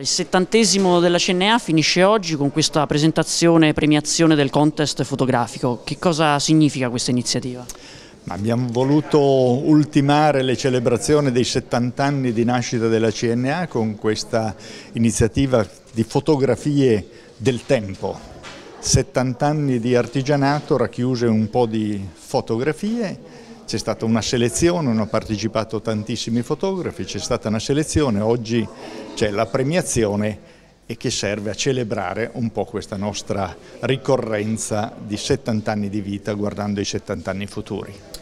Il settantesimo della CNA finisce oggi con questa presentazione e premiazione del contest fotografico. Che cosa significa questa iniziativa? Abbiamo voluto ultimare le celebrazioni dei 70 anni di nascita della CNA con questa iniziativa di fotografie del tempo. 70 anni di artigianato racchiuse un po' di fotografie c'è stata una selezione, hanno partecipato tantissimi fotografi, c'è stata una selezione, oggi c'è la premiazione e che serve a celebrare un po' questa nostra ricorrenza di 70 anni di vita guardando i 70 anni futuri.